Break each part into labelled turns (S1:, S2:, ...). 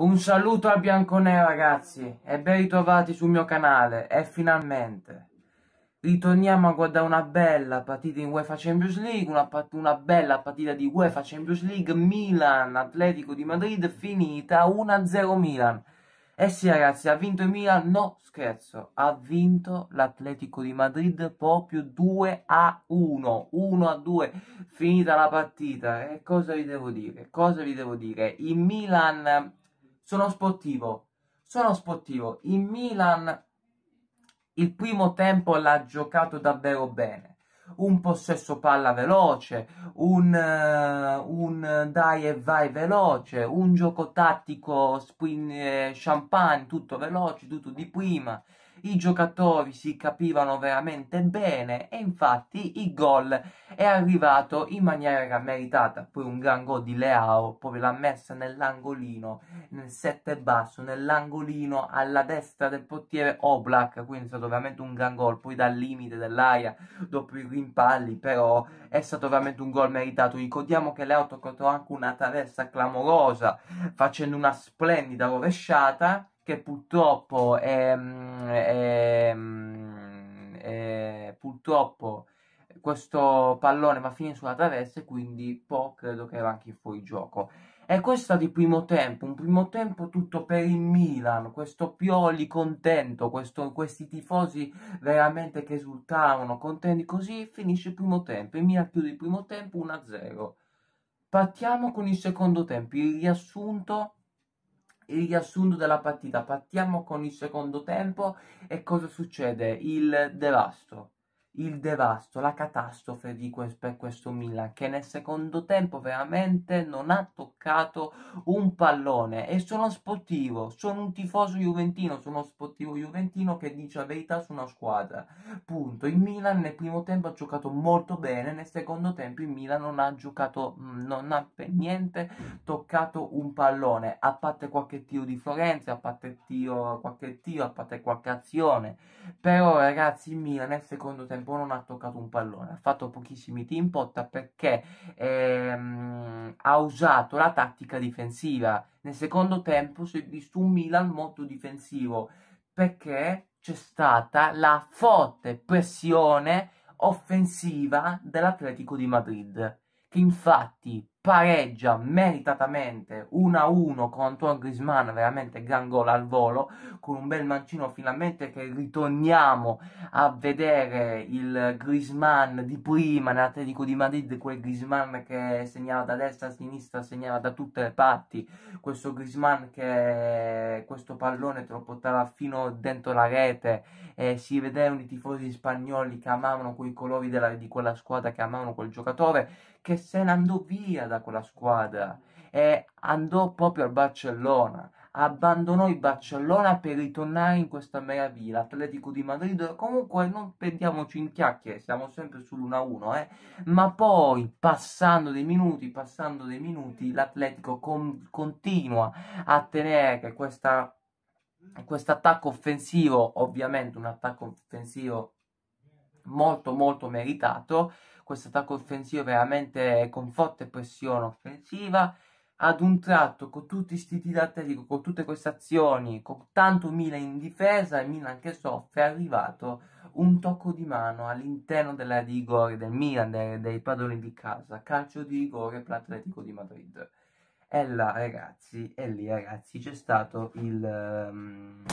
S1: Un saluto a Bianconè ragazzi e ben ritrovati sul mio canale e finalmente ritorniamo a guardare una bella partita in UEFA Champions League, una, una bella partita di UEFA Champions League Milan-Atletico di Madrid finita 1-0 Milan. Eh sì ragazzi, ha vinto il Milan, no scherzo, ha vinto l'Atletico di Madrid proprio 2 a 1, 1 a 2, finita la partita. E cosa vi devo dire? Cosa vi devo dire? Il Milan sono sportivo, sono sportivo. In Milan il primo tempo l'ha giocato davvero bene. Un possesso palla veloce, un, uh, un dai e vai veloce, un gioco tattico, spin, eh, champagne, tutto veloce, tutto di prima i giocatori si capivano veramente bene e infatti il gol è arrivato in maniera meritata. Poi un gran gol di Leao, poi l'ha messa nell'angolino, nel sette basso, nell'angolino alla destra del portiere Oblak, quindi è stato veramente un gran gol. Poi dal limite dell'aria, dopo i rimpalli, però è stato veramente un gol meritato. Ricordiamo che Leao toccò anche una traversa clamorosa, facendo una splendida rovesciata che purtroppo è, mm, è, mm, è, purtroppo questo pallone va a finire sulla traversa e quindi Po credo che era anche fuori gioco. E questo di primo tempo, un primo tempo tutto per il Milan, questo Pioli contento, questo, questi tifosi veramente che esultavano, contenti così, finisce il primo tempo, il Milan chiude il primo tempo 1-0. Partiamo con il secondo tempo, il riassunto il riassunto della partita. Partiamo con il secondo tempo e cosa succede? Il devasto il devasto, la catastrofe di que- per questo Milan che nel secondo tempo veramente non ha toccato un pallone e sono sportivo, sono un tifoso juventino, sono sportivo juventino che dice la verità su una squadra. Punto. Il Milan nel primo tempo ha giocato molto bene, nel secondo tempo il Milan non ha giocato mm, non ha per niente toccato un pallone, a parte qualche tiro di Florenza, a parte tiro, qualche tiro, a parte qualche azione. Però ragazzi, il Milan nel secondo tempo tempo non ha toccato un pallone, ha fatto pochissimi tiri in porta perché ehm, ha usato la tattica difensiva. Nel secondo tempo si è visto un Milan molto difensivo perché c'è stata la forte pressione offensiva dell'Atletico di Madrid che infatti pareggia meritatamente 1-1 con Antoine Grisman, veramente gran gol al volo, con un bel mancino finalmente che ritorniamo a vedere il Grisman di prima nell'Atletico di Madrid, quel Grisman che segnava da destra a sinistra, segnava da tutte le parti, questo Grisman che questo pallone te lo portava fino dentro la rete e si vedevano i tifosi spagnoli che amavano quei colori della, di quella squadra, che amavano quel giocatore che se ne andò via da lotta con la squadra e andò proprio al Barcellona. Abbandonò il Barcellona per ritornare in questa meraviglia, Atletico di Madrid. Comunque non perdiamoci in chiacchiere, siamo sempre sull'1-1, eh? ma poi passando dei minuti, passando dei minuti, l'Atletico con continua a tenere questa questo attacco offensivo, ovviamente un attacco offensivo molto molto meritato questo attacco offensivo veramente con forte pressione offensiva ad un tratto con tutti i tiri da tiro, con tutte queste azioni, con tanto Milan in difesa e Milan che soffre, è arrivato un tocco di mano all'interno della rigore del Milan, dei, dei padroni di casa, calcio di rigore per l'Atletico di Madrid e là ragazzi e lì ragazzi c'è stato il, um,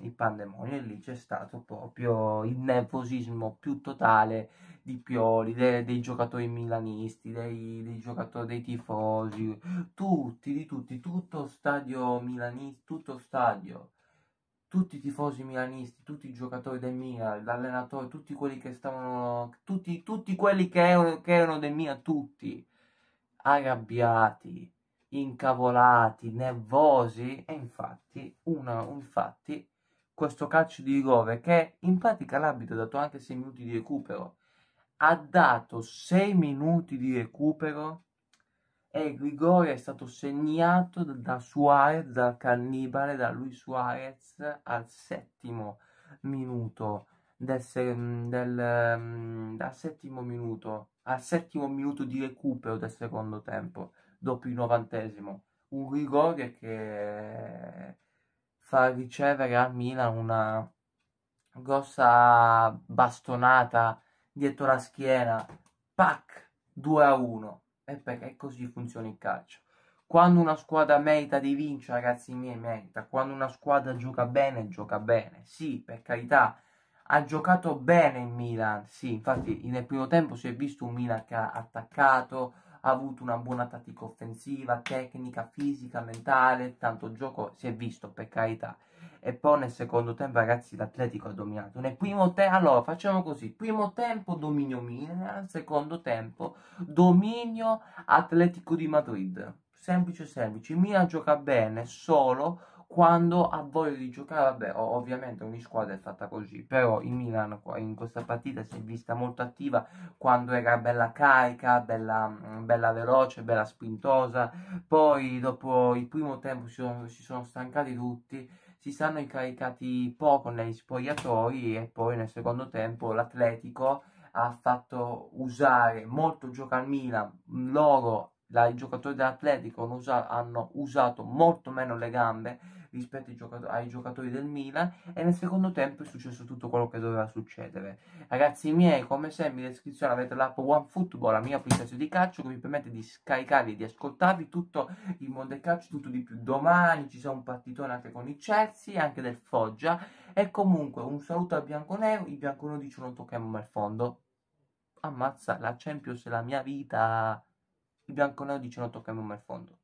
S1: il, pandemonio e lì c'è stato proprio il nervosismo più totale di Pioli de, dei giocatori milanisti dei, dei, giocatori dei tifosi tutti di tutti tutto stadio milanista tutto stadio tutti i tifosi milanisti, tutti i giocatori del Milan, l'allenatore, tutti quelli che stavano, tutti, tutti quelli che erano, che erano del Milan, tutti arrabbiati, incavolati, nervosi e infatti, una, infatti questo calcio di rigore che in pratica l'arbitro ha dato anche 6 minuti di recupero ha dato 6 minuti di recupero e il rigore è stato segnato da Suarez, dal cannibale, da Luis Suarez al settimo minuto del, mm, del, mm, del settimo minuto al settimo minuto di recupero del secondo tempo dopo il novantesimo. Un rigore che fa ricevere al Milan una grossa bastonata dietro la schiena, pac, 2 a 1. E perché così funziona il calcio. Quando una squadra merita di vincere, ragazzi miei, merita. Quando una squadra gioca bene, gioca bene. Sì, per carità, ha giocato bene il Milan. Sì, infatti nel primo tempo si è visto un Milan che ha attaccato, ha avuto una buona tattica offensiva, tecnica, fisica, mentale, tanto gioco si è visto per carità. E poi nel secondo tempo ragazzi l'Atletico ha dominato. Nel primo tempo, allora facciamo così, primo tempo dominio Milan, secondo tempo dominio Atletico di Madrid. Semplice semplice, Milan gioca bene solo quando ha voglia di giocare, vabbè, ovviamente ogni squadra è fatta così, però il Milan in questa partita si è vista molto attiva quando era bella carica, bella, mm, bella veloce, bella spintosa, poi dopo il primo tempo si sono, si sono stancati tutti, si stanno incaricati poco negli spogliatori e poi nel secondo tempo l'Atletico ha fatto usare molto gioco al Milan, loro la, i giocatori dell'Atletico hanno usato molto meno le gambe rispetto ai, giocato ai giocatori del Milan e nel secondo tempo è successo tutto quello che doveva succedere. Ragazzi miei, come sempre in descrizione avete l'app OneFootball, la mia applicazione di calcio che mi permette di scaricarvi e di ascoltarvi tutto il mondo del calcio, tutto di più. Domani ci sarà un partitone anche con il Chelsea, e anche del Foggia e comunque un saluto al bianconero, il bianconero dice non tocchiamo mai il fondo. Ammazza, la Champions è la mia vita. Il bianconero dice non tocchiamo mai il fondo.